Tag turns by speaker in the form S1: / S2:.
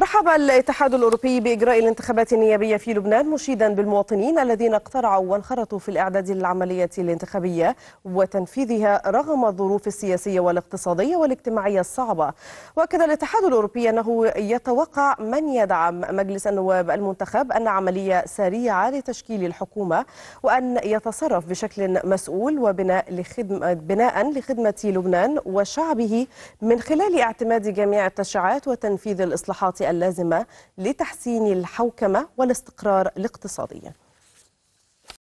S1: رحب الاتحاد الأوروبي بإجراء الانتخابات النيابية في لبنان مشيدا بالمواطنين الذين اقترعوا وانخرطوا في الإعداد للعملية الانتخابية وتنفيذها رغم الظروف السياسية والاقتصادية والاجتماعية الصعبة وأكد الاتحاد الأوروبي أنه يتوقع من يدعم مجلس النواب المنتخب أن عملية سريعة لتشكيل الحكومة وأن يتصرف بشكل مسؤول وبناء لخدمة بناء لخدمة لبنان وشعبه من خلال اعتماد جميع التشريعات وتنفيذ الإصلاحات اللازمة لتحسين الحوكمة والاستقرار الاقتصادي